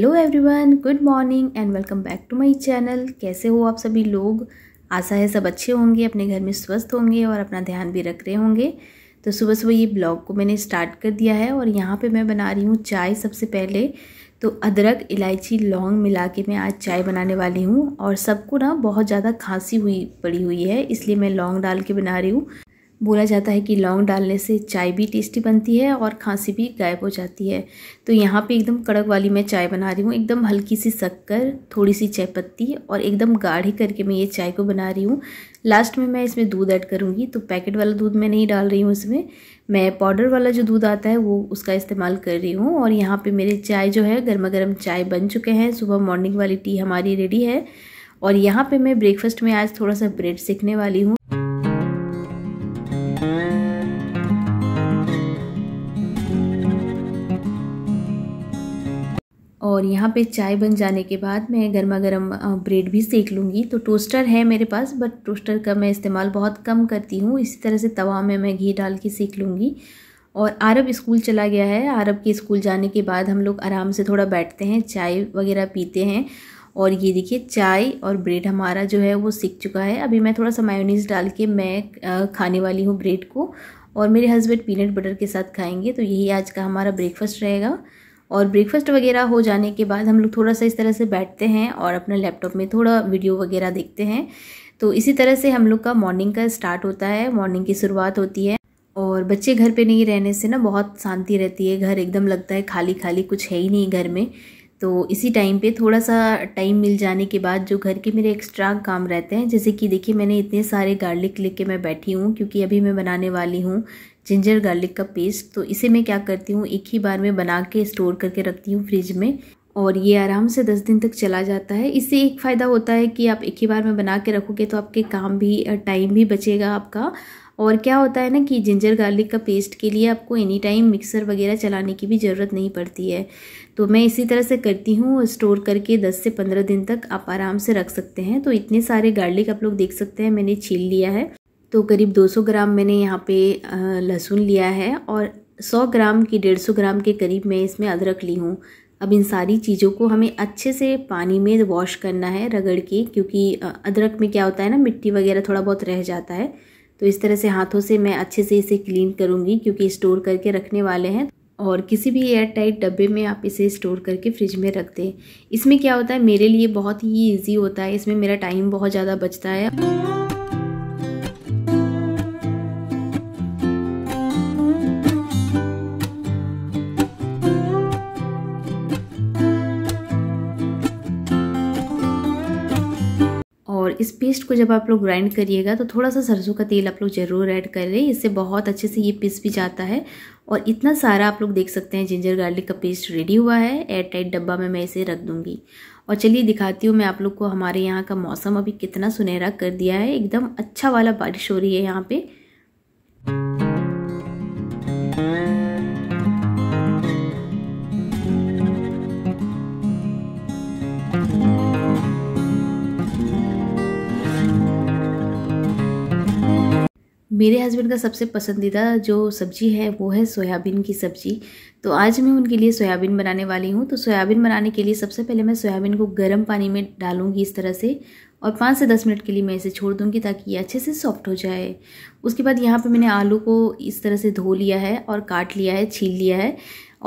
hello everyone good morning and welcome back to my channel कैसे हो आप सभी लोग आशा है सब अच्छे होंगे अपने घर में स्वस्थ होंगे और अपना ध्यान भी रख रहे होंगे तो सुबह सुबह ये ब्लॉग को मैंने स्टार्ट कर दिया है और यहाँ पे मैं बना रही हूँ चाय सबसे पहले तो अदरक इलायची लौंग मिला के मैं आज चाय बनाने वाली हूँ और सबको ना बहुत ज़्यादा खांसी हुई पड़ी हुई है इसलिए मैं लौंग डाल के बना रही हूँ बोला जाता है कि लौंग डालने से चाय भी टेस्टी बनती है और खांसी भी गायब हो जाती है तो यहाँ पे एकदम कड़क वाली मैं चाय बना रही हूँ एकदम हल्की सी शक्कर थोड़ी सी चाय पत्ती और एकदम गाढ़ी करके मैं ये चाय को बना रही हूँ लास्ट में मैं इसमें दूध ऐड करूँगी तो पैकेट वाला दूध मैं नहीं डाल रही हूँ इसमें मैं पाउडर वाला जो दूध आता है वो उसका इस्तेमाल कर रही हूँ और यहाँ पर मेरे चाय जो है गर्मा गर्म चाय बन चुके हैं सुबह मॉर्निंग वाली टी हमारी रेडी है और यहाँ पर मैं ब्रेकफास्ट में आज थोड़ा सा ब्रेड सीखने वाली हूँ और यहाँ पे चाय बन जाने के बाद मैं गर्मा गर्म ब्रेड भी सेक लूँगी तो टोस्टर है मेरे पास बट टोस्टर का मैं इस्तेमाल बहुत कम करती हूँ इसी तरह से तवा में मैं घी डाल के सेक लूँगी और आरब स्कूल चला गया है आरब के स्कूल जाने के बाद हम लोग आराम से थोड़ा बैठते हैं चाय वगैरह पीते हैं और ये देखिए चाय और ब्रेड हमारा जो है वो सीख चुका है अभी मैं थोड़ा सा मायोनीज डाल के मैं खाने वाली हूँ ब्रेड को और मेरे हस्बैंड पीनट बटर के साथ खाएंगे तो यही आज का हमारा ब्रेकफास्ट रहेगा और ब्रेकफास्ट वगैरह हो जाने के बाद हम लोग थोड़ा सा इस तरह से बैठते हैं और अपने लैपटॉप में थोड़ा वीडियो वगैरह देखते हैं तो इसी तरह से हम लोग का मॉर्निंग का स्टार्ट होता है मॉर्निंग की शुरुआत होती है और बच्चे घर पे नहीं रहने से ना बहुत शांति रहती है घर एकदम लगता है खाली खाली कुछ है ही नहीं घर में तो इसी टाइम पे थोड़ा सा टाइम मिल जाने के बाद जो घर के मेरे एक्स्ट्रा काम रहते हैं जैसे कि देखिए मैंने इतने सारे गार्लिक लेके मैं बैठी हूँ क्योंकि अभी मैं बनाने वाली हूँ जिंजर गार्लिक का पेस्ट तो इसे मैं क्या करती हूँ एक ही बार में बना के स्टोर करके रखती हूँ फ्रिज में और ये आराम से दस दिन तक चला जाता है इससे एक फ़ायदा होता है कि आप एक ही बार में बना के रखोगे तो आपके काम भी टाइम भी बचेगा आपका और क्या होता है ना कि जिंजर गार्लिक का पेस्ट के लिए आपको एनी टाइम मिक्सर वगैरह चलाने की भी ज़रूरत नहीं पड़ती है तो मैं इसी तरह से करती हूँ स्टोर करके 10 से 15 दिन तक आप आराम से रख सकते हैं तो इतने सारे गार्लिक आप लोग देख सकते हैं मैंने छील लिया है तो करीब 200 ग्राम मैंने यहाँ पे लहसुन लिया है और 100 ग्राम की 150 ग्राम के करीब मैं इसमें अदरक ली हूँ अब इन सारी चीज़ों को हमें अच्छे से पानी में वॉश करना है रगड़ के क्योंकि अदरक में क्या होता है ना मिट्टी वगैरह थोड़ा बहुत रह जाता है तो इस तरह से हाथों से मैं अच्छे से इसे क्लीन करूँगी क्योंकि स्टोर करके रखने वाले हैं और किसी भी एयर टाइट डब्बे में आप इसे स्टोर करके फ्रिज में रख दें इसमें क्या होता है मेरे लिए बहुत ही ईजी होता है इसमें मेरा टाइम बहुत ज़्यादा बचता है को जब आप लोग ग्राइंड करिएगा तो थोड़ा सा सरसों का तेल आप लोग ज़रूर ऐड करें इससे बहुत अच्छे से ये पिस भी जाता है और इतना सारा आप लोग देख सकते हैं जिंजर गार्लिक का पेस्ट रेडी हुआ है एयर टाइट डब्बा में मैं इसे रख दूँगी और चलिए दिखाती हूँ मैं आप लोग को हमारे यहाँ का मौसम अभी कितना सुनहरा कर दिया है एकदम अच्छा वाला बारिश हो रही है यहाँ पर मेरे हस्बैंड का सबसे पसंदीदा जो सब्ज़ी है वो है सोयाबीन की सब्ज़ी तो आज मैं उनके लिए सोयाबीन बनाने वाली हूँ तो सोयाबीन बनाने के लिए सबसे पहले मैं सोयाबीन को गर्म पानी में डालूँगी इस तरह से और पाँच से दस मिनट के लिए मैं इसे छोड़ दूँगी ताकि ये अच्छे से सॉफ्ट हो जाए उसके बाद यहाँ पर मैंने आलू को इस तरह से धो लिया है और काट लिया है छील लिया है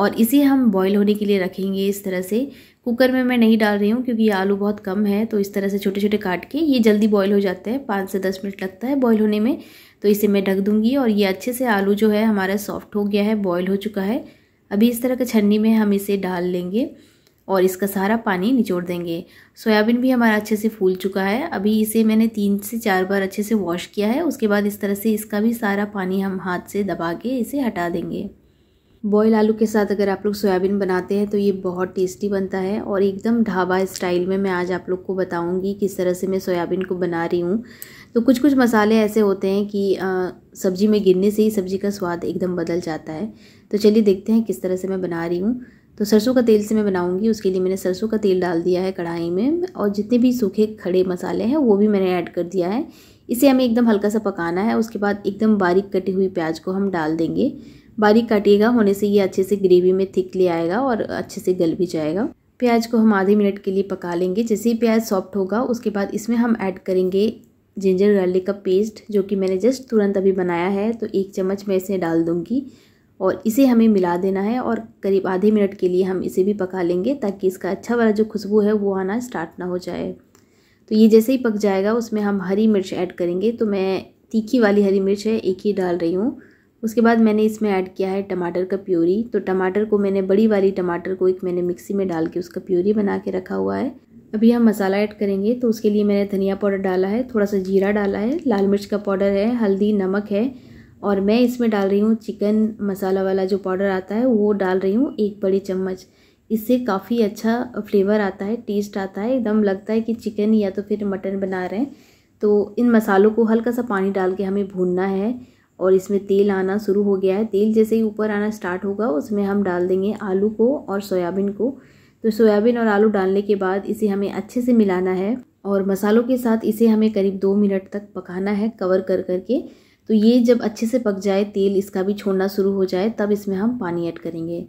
और इसे हम बॉईल होने के लिए रखेंगे इस तरह से कुकर में मैं नहीं डाल रही हूँ क्योंकि ये आलू बहुत कम है तो इस तरह से छोटे छोटे काट के ये जल्दी बॉईल हो जाते हैं पाँच से दस मिनट लगता है बॉईल होने में तो इसे मैं ढक दूँगी और ये अच्छे से आलू जो है हमारा सॉफ्ट हो गया है बॉयल हो चुका है अभी इस तरह के छन्नी में हम इसे डाल लेंगे और इसका सारा पानी निचोड़ देंगे सोयाबीन भी हमारा अच्छे से फूल चुका है अभी इसे मैंने तीन से चार बार अच्छे से वॉश किया है उसके बाद इस तरह से इसका भी सारा पानी हम हाथ से दबा के इसे हटा देंगे बॉयल आलू के साथ अगर आप लोग सोयाबीन बनाते हैं तो ये बहुत टेस्टी बनता है और एकदम ढाबा स्टाइल में मैं आज आप लोग को बताऊँगी किस तरह से मैं सोयाबीन को बना रही हूँ तो कुछ कुछ मसाले ऐसे होते हैं कि सब्ज़ी में गिरने से ही सब्ज़ी का स्वाद एकदम बदल जाता है तो चलिए देखते हैं किस तरह से मैं बना रही हूँ तो सरसों का तेल से मैं बनाऊँगी उसके लिए मैंने सरसों का तेल डाल दिया है कढ़ाई में और जितने भी सूखे खड़े मसाले हैं वो भी मैंने ऐड कर दिया है इसे हमें एकदम हल्का सा पकाना है उसके बाद एकदम बारीक कटी हुई प्याज को हम डाल देंगे बारीक काटिएगा होने से ये अच्छे से ग्रेवी में थिक ले आएगा और अच्छे से गल भी जाएगा प्याज को हम आधे मिनट के लिए पका लेंगे जैसे ही प्याज सॉफ्ट होगा उसके बाद इसमें हम ऐड करेंगे जिंजर गार्लिक का पेस्ट जो कि मैंने जस्ट तुरंत अभी बनाया है तो एक चम्मच मैं इसे डाल दूँगी और इसे हमें मिला देना है और करीब आधे मिनट के लिए हम इसे भी पका लेंगे ताकि इसका अच्छा वाला जो खुशबू है वो आना स्टार्ट ना हो जाए तो ये जैसे ही पक जाएगा उसमें हम हरी मिर्च ऐड करेंगे तो मैं तीखी वाली हरी मिर्च है एक ही डाल रही हूँ उसके बाद मैंने इसमें ऐड किया है टमाटर का प्यूरी तो टमाटर को मैंने बड़ी वाली टमाटर को एक मैंने मिक्सी में डाल के उसका प्यूरी बना के रखा हुआ है अभी हम मसाला ऐड करेंगे तो उसके लिए मैंने धनिया पाउडर डाला है थोड़ा सा जीरा डाला है लाल मिर्च का पाउडर है हल्दी नमक है और मैं इसमें डाल रही हूँ चिकन मसाला वाला जो पाउडर आता है वो डाल रही हूँ एक बड़ी चम्मच इससे काफ़ी अच्छा फ्लेवर आता है टेस्ट आता है एकदम लगता है कि चिकन या तो फिर मटन बना रहे हैं तो इन मसालों को हल्का सा पानी डाल के हमें भूनना है और इसमें तेल आना शुरू हो गया है तेल जैसे ही ऊपर आना स्टार्ट होगा उसमें हम डाल देंगे आलू को और सोयाबीन को तो सोयाबीन और आलू डालने के बाद इसे हमें अच्छे से मिलाना है और मसालों के साथ इसे हमें करीब दो मिनट तक पकाना है कवर कर करके तो ये जब अच्छे से पक जाए तेल इसका भी छोड़ना शुरू हो जाए तब इसमें हम पानी ऐड करेंगे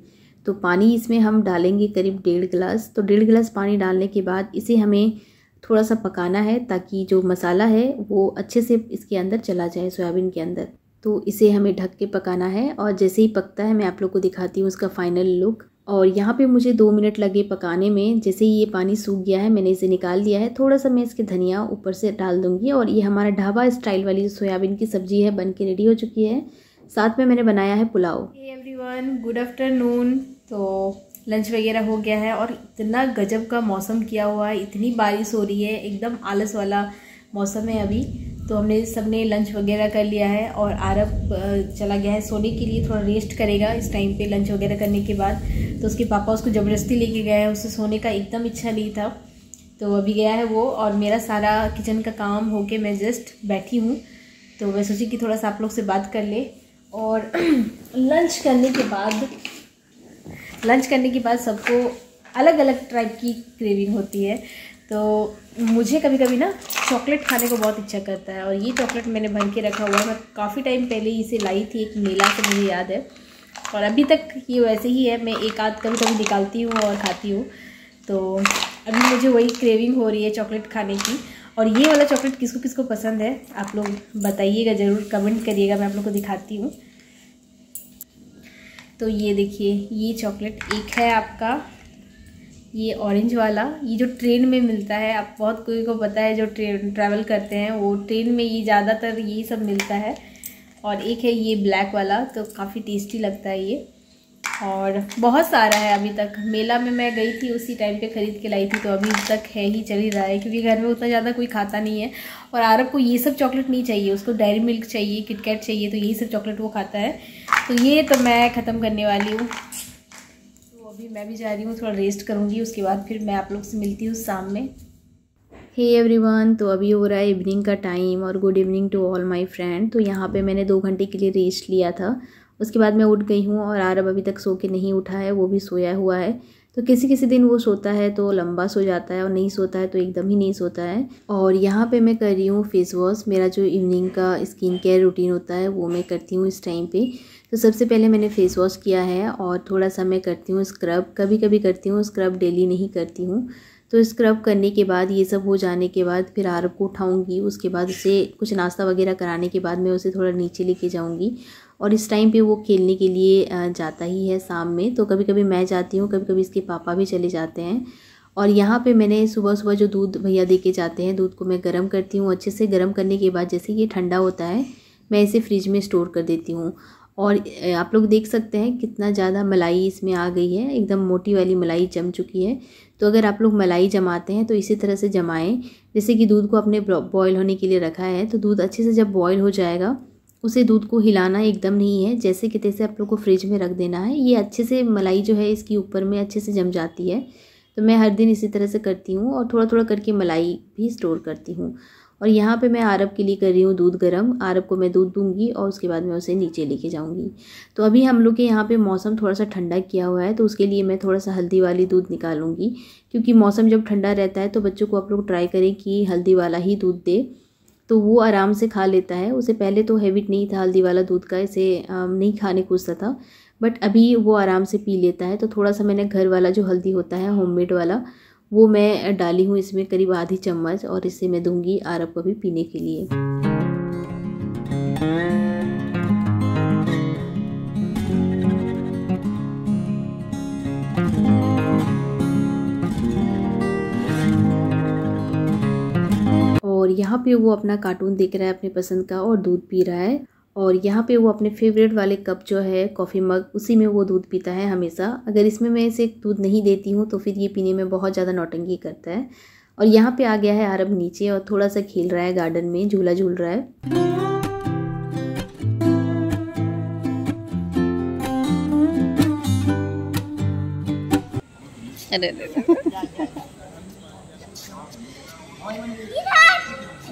तो पानी इसमें हम डालेंगे करीब डेढ़ गिलास तो डेढ़ गिलास पानी डालने के बाद इसे हमें थोड़ा सा पकाना है ताकि जो मसाला है वो अच्छे से इसके अंदर चला जाए सोयाबीन के अंदर तो इसे हमें ढक के पकाना है और जैसे ही पकता है मैं आप लोग को दिखाती हूँ उसका फाइनल लुक और यहाँ पे मुझे दो मिनट लगे पकाने में जैसे ही ये पानी सूख गया है मैंने इसे निकाल दिया है थोड़ा सा मैं इसके धनिया ऊपर से डाल दूँगी और ये हमारा ढाबा स्टाइल वाली सोयाबीन की सब्ज़ी है बन के रेडी हो चुकी है साथ में मैंने बनाया है pulao everyone good afternoon तो लंच वगैरह हो गया है और इतना गजब का मौसम किया हुआ है इतनी बारिश हो रही है एकदम आलस वाला मौसम है अभी तो हमने सबने लंच वगैरह कर लिया है और आरब चला गया है सोने के लिए थोड़ा रेस्ट करेगा इस टाइम पे लंच वगैरह करने के बाद तो उसके पापा उसको ज़बरदस्ती लेके गए हैं उसे सोने का एकदम इच्छा नहीं था तो अभी गया है वो और मेरा सारा किचन का काम हो के मैं जस्ट बैठी हूँ तो मैं सोची कि थोड़ा सा आप लोग से बात कर ले और लंच करने के बाद लंच करने के बाद सबको अलग अलग टाइप की क्रेविंग होती है तो मुझे कभी कभी ना चॉकलेट खाने को बहुत इच्छा करता है और ये चॉकलेट मैंने भर के रखा हुआ है मैं काफ़ी टाइम पहले इसे लाई थी एक मेला से मुझे याद है और अभी तक ये वैसे ही है मैं एक आध कभी कभी निकालती हूँ और खाती हूँ तो अभी मुझे वही क्रेविंग हो रही है चॉकलेट खाने की और ये वाला चॉकलेट किसको किसको पसंद है आप लोग बताइएगा ज़रूर कमेंट करिएगा मैं आप लोग को दिखाती हूँ तो ये देखिए ये चॉकलेट एक है आपका ये ऑरेंज वाला ये जो ट्रेन में मिलता है आप बहुत कोई को पता है जो ट्रेन ट्रैवल करते हैं वो ट्रेन में ये ज़्यादातर यही सब मिलता है और एक है ये ब्लैक वाला तो काफ़ी टेस्टी लगता है ये और बहुत सारा है अभी तक मेला में मैं गई थी उसी टाइम पे ख़रीद के लाई थी तो अभी तक है ही चल ही रहा है क्योंकि घर में उतना ज़्यादा कोई खाता नहीं है और आरब को ये सब चॉकलेट नहीं चाहिए उसको डेयरी मिल्क चाहिए किटकैट चाहिए तो यही सब चॉकलेट वो खाता है तो ये तो मैं ख़त्म करने वाली हूँ अभी मैं भी जा रही हूँ थोड़ा रेस्ट करूँगी उसके बाद फिर मैं आप लोग से मिलती हूँ शाम में हे hey एवरीवन तो अभी हो रहा है इवनिंग का टाइम और good evening to all my friend तो यहाँ पे मैंने दो घंटे के लिए रेस्ट लिया था उसके बाद मैं उठ गई हूँ और आरब अभी तक सो के नहीं उठा है वो भी सोया हुआ है तो किसी किसी दिन वो सोता है तो लंबा सो जाता है और नहीं सोता है तो एकदम ही नहीं सोता है और यहाँ पे मैं कर रही हूँ फेस वॉश मेरा जो इवनिंग का स्किन केयर रूटीन होता है वो मैं करती हूँ इस टाइम पे तो सबसे पहले मैंने फेस वॉश किया है और थोड़ा सा मैं करती हूँ स्क्रब कभी कभी करती हूँ स्क्रब डेली नहीं करती हूँ तो स्क्रब करने के बाद ये सब हो जाने के बाद फिर आरब को उठाऊँगी उसके बाद उसे कुछ नाश्ता वगैरह कराने के बाद मैं उसे थोड़ा नीचे लेके जाऊँगी और इस टाइम पे वो खेलने के लिए जाता ही है शाम में तो कभी कभी मैं जाती हूँ कभी कभी इसके पापा भी चले जाते हैं और यहाँ पे मैंने सुबह सुबह जो दूध भैया दे के जाते हैं दूध को मैं गर्म करती हूँ अच्छे से गर्म करने के बाद जैसे ये ठंडा होता है मैं इसे फ्रिज में स्टोर कर देती हूँ और आप लोग देख सकते हैं कितना ज़्यादा मलाई इसमें आ गई है एकदम मोटी वाली मलाई जम चुकी है तो अगर आप लोग मलाई जमाते हैं तो इसी तरह से जमाएं जैसे कि दूध को आपने बॉयल होने के लिए रखा है तो दूध अच्छे से जब बॉयल हो जाएगा उसे दूध को हिलाना एकदम नहीं है जैसे कि तैसे आप लोग को फ्रिज में रख देना है ये अच्छे से मलाई जो है इसके ऊपर में अच्छे से जम जाती है तो मैं हर दिन इसी तरह से करती हूँ और थोड़ा थोड़ा करके मलाई भी स्टोर करती हूँ और यहाँ पे मैं आरब के लिए कर रही हूँ दूध गर्म आरब को मैं दूध दूंगी और उसके बाद मैं उसे नीचे लेके जाऊँगी तो अभी हम लोग के यहाँ पे मौसम थोड़ा सा ठंडा किया हुआ है तो उसके लिए मैं थोड़ा सा हल्दी वाली दूध निकालूंगी क्योंकि मौसम जब ठंडा रहता है तो बच्चों को आप लोग ट्राई करें कि हल्दी वाला ही दूध दे तो वो आराम से खा लेता है उसे पहले तो हैबिट नहीं था हल्दी वाला दूध का इसे नहीं खाने कूदता था बट अभी वो आराम से पी लेता है तो थोड़ा सा मैंने घर वाला जो हल्दी होता है होममेड वाला वो मैं डाली हूँ इसमें करीब आधी चम्मच और इसे मैं दूंगी आरब को भी पीने के लिए पे वो अपना कार्टून देख रहा है अपने पसंद का और दूध पी रहा है और यहाँ पे वो अपने फेवरेट वाले कप जो है कॉफ़ी मग उसी में वो दूध पीता है हमेशा अगर इसमें मैं इसे दूध नहीं देती हूँ तो फिर ये पीने में बहुत ज़्यादा नौटंगी करता है और यहाँ पे आ गया है आरब नीचे और थोड़ा सा खेल रहा है गार्डन में झूला झूल रहा है अरे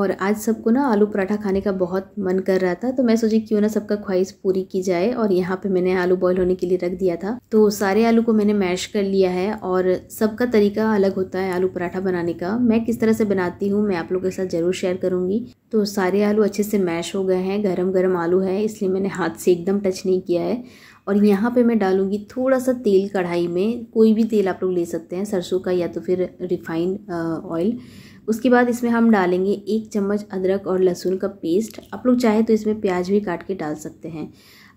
और आज सबको ना आलू पराठा खाने का बहुत मन कर रहा था तो मैं सोची क्यों ना सबका ख्वाहिश पूरी की जाए और यहाँ पे मैंने आलू बॉयल होने के लिए रख दिया था तो सारे आलू को मैंने मैश कर लिया है और सबका तरीका अलग होता है आलू पराठा बनाने का मैं किस तरह से बनाती हूँ मैं आप लोगों के साथ ज़रूर शेयर करूँगी तो सारे आलू अच्छे से मैश हो गए हैं गर्म गर्म आलू है इसलिए मैंने हाथ से एकदम टच नहीं किया है और यहाँ पे मैं डालूँगी थोड़ा सा तेल कढ़ाई में कोई भी तेल आप लोग ले सकते हैं सरसों का या तो फिर रिफाइंड ऑयल उसके बाद इसमें हम डालेंगे एक चम्मच अदरक और लहसुन का पेस्ट आप लोग चाहे तो इसमें प्याज भी काट के डाल सकते हैं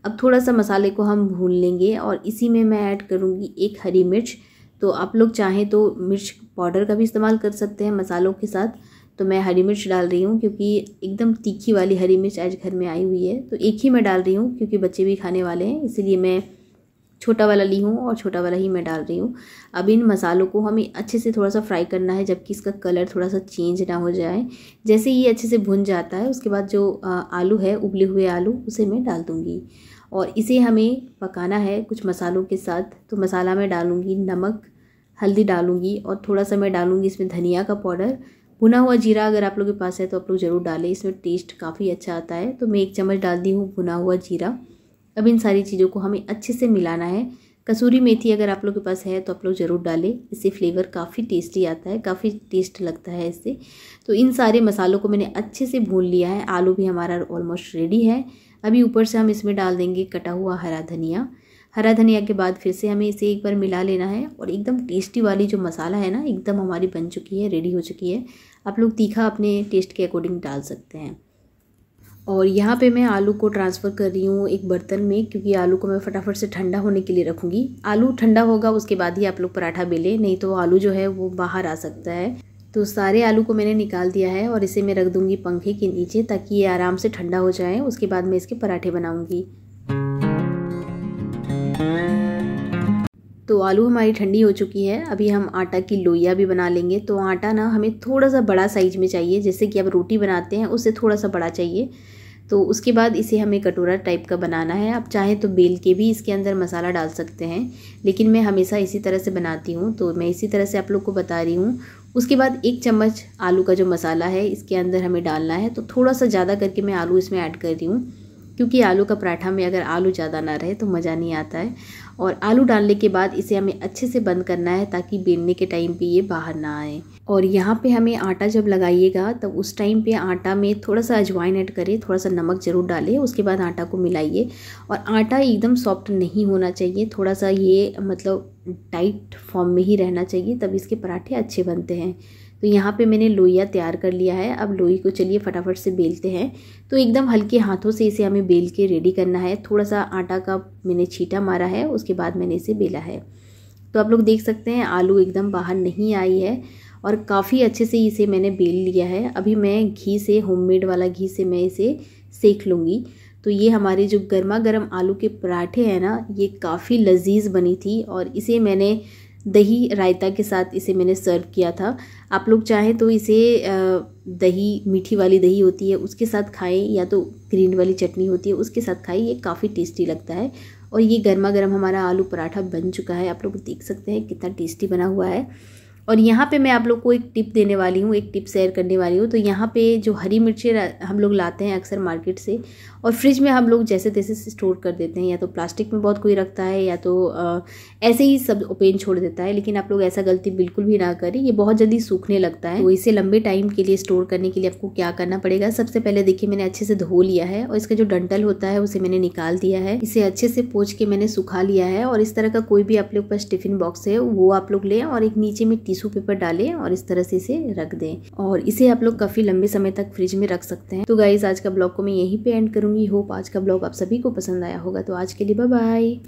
अब थोड़ा सा मसाले को हम भून लेंगे और इसी में मैं ऐड करूँगी एक हरी मिर्च तो आप लोग चाहें तो मिर्च पाउडर का भी इस्तेमाल कर सकते हैं मसालों के साथ तो मैं हरी मिर्च डाल रही हूँ क्योंकि एकदम तीखी वाली हरी मिर्च आज घर में आई हुई है तो एक ही मैं डाल रही हूँ क्योंकि बच्चे भी खाने वाले हैं इसीलिए मैं छोटा वाला ली हूँ और छोटा वाला ही मैं डाल रही हूँ अब इन मसालों को हमें अच्छे से थोड़ा सा फ्राई करना है जबकि इसका कलर थोड़ा सा चेंज ना हो जाए जैसे ये अच्छे से भुन जाता है उसके बाद जो आलू है उबले हुए आलू उसे मैं डाल दूँगी और इसे हमें पकाना है कुछ मसालों के साथ तो मसाला मैं डालूँगी नमक हल्दी डालूँगी और थोड़ा सा मैं डालूँगी इसमें धनिया का पाउडर भुना हुआ जीरा अगर आप लोग के पास है तो आप लोग ज़रूर डालें इसमें टेस्ट काफ़ी अच्छा आता है तो मैं एक चम्मच डाल दी हूँ भुना हुआ जीरा अब इन सारी चीज़ों को हमें अच्छे से मिलाना है कसूरी मेथी अगर आप लोग के पास है तो आप लोग ज़रूर डालें इससे फ्लेवर काफ़ी टेस्टी आता है काफ़ी टेस्ट लगता है इससे तो इन सारे मसालों को मैंने अच्छे से भून लिया है आलू भी हमारा ऑलमोस्ट रेडी है अभी ऊपर से हम इसमें डाल देंगे कटा हुआ हरा धनिया हरा धनिया के बाद फिर से हमें इसे एक बार मिला लेना है और एकदम टेस्टी वाली जो मसाला है ना एकदम हमारी बन चुकी है रेडी हो चुकी है आप लोग तीखा अपने टेस्ट के अकॉर्डिंग डाल सकते हैं और यहाँ पे मैं आलू को ट्रांसफ़र कर रही हूँ एक बर्तन में क्योंकि आलू को मैं फटाफट से ठंडा होने के लिए रखूँगी आलू ठंडा होगा उसके बाद ही आप लोग पराठा बेलें नहीं तो आलू जो है वो बाहर आ सकता है तो सारे आलू को मैंने निकाल दिया है और इसे मैं रख दूँगी पंखे के नीचे ताकि ये आराम से ठंडा हो जाए उसके बाद मैं इसके पराठे बनाऊँगी तो आलू हमारी ठंडी हो चुकी है अभी हम आटा की लोइया भी बना लेंगे तो आटा ना हमें थोड़ा सा बड़ा साइज में चाहिए जैसे कि आप रोटी बनाते हैं उससे थोड़ा सा बड़ा चाहिए तो उसके बाद इसे हमें कटोरा टाइप का बनाना है आप चाहें तो बेल के भी इसके अंदर मसाला डाल सकते हैं लेकिन मैं हमेशा इसी तरह से बनाती हूँ तो मैं इसी तरह से आप लोग को बता रही हूँ उसके बाद एक चम्मच आलू का जो मसाला है इसके अंदर हमें डालना है तो थोड़ा सा ज़्यादा करके मैं आलू इसमें ऐड कर रही हूँ क्योंकि आलू का पराठा में अगर आलू ज़्यादा ना रहे तो मज़ा नहीं आता है और आलू डालने के बाद इसे हमें अच्छे से बंद करना है ताकि बेलने के टाइम पे ये बाहर ना आए और यहाँ पे हमें आटा जब लगाइएगा तब उस टाइम पे आटा में थोड़ा सा अजवाइन ऐड करें थोड़ा सा नमक ज़रूर डालें उसके बाद आटा को मिलाइए और आटा एकदम सॉफ्ट नहीं होना चाहिए थोड़ा सा ये मतलब टाइट फॉर्म में ही रहना चाहिए तब इसके पराठे अच्छे बनते हैं तो यहाँ पे मैंने लोइया तैयार कर लिया है अब लोई को चलिए फटाफट से बेलते हैं तो एकदम हल्के हाथों से इसे हमें बेल के रेडी करना है थोड़ा सा आटा का मैंने छीटा मारा है उसके बाद मैंने इसे बेला है तो आप लोग देख सकते हैं आलू एकदम बाहर नहीं आई है और काफ़ी अच्छे से इसे मैंने बेल लिया है अभी मैं घी से होममेड वाला घी से मैं इसे सेक लूँगी तो ये हमारे जो गर्मा गर्म आलू के पराठे हैं ना ये काफ़ी लजीज बनी थी और इसे मैंने दही रायता के साथ इसे मैंने सर्व किया था आप लोग चाहें तो इसे दही मीठी वाली दही होती है उसके साथ खाएं या तो ग्रीन वाली चटनी होती है उसके साथ खाएं ये काफ़ी टेस्टी लगता है और ये गर्मा गर्म हमारा आलू पराठा बन चुका है आप लोग देख सकते हैं कितना टेस्टी बना हुआ है और यहाँ पे मैं आप लोग को एक टिप देने वाली हूँ एक टिप शेयर करने वाली हूँ तो यहाँ पे जो हरी मिर्चें हम लोग लाते हैं अक्सर मार्केट से और फ्रिज में हम लोग जैसे तैसे स्टोर कर देते हैं या तो प्लास्टिक में बहुत कोई रखता है या तो आ, ऐसे ही सब ओपेन छोड़ देता है लेकिन आप लोग ऐसा गलती बिल्कुल भी ना करें ये बहुत जल्दी सूखने लगता है तो इसे लंबे टाइम के लिए स्टोर करने के लिए आपको क्या करना पड़ेगा सबसे पहले देखिए मैंने अच्छे से धो लिया है और इसका जो डंटल होता है उसे मैंने निकाल दिया है इसे अच्छे से पोच के मैंने सुखा लिया है और इस तरह का कोई भी आप लोग पास टिफिन बॉक्स है वो आप लोग लें और एक नीचे में टिश्यू पेपर डालें और इस तरह से इसे रख दें और इसे आप लोग काफ़ी लंबे समय तक फ्रिज में रख सकते हैं तो गाइज आज का ब्लॉग को मैं यहीं पे एंड करूंगी होप आज का ब्लॉग आप सभी को पसंद आया होगा तो आज के लिए बाय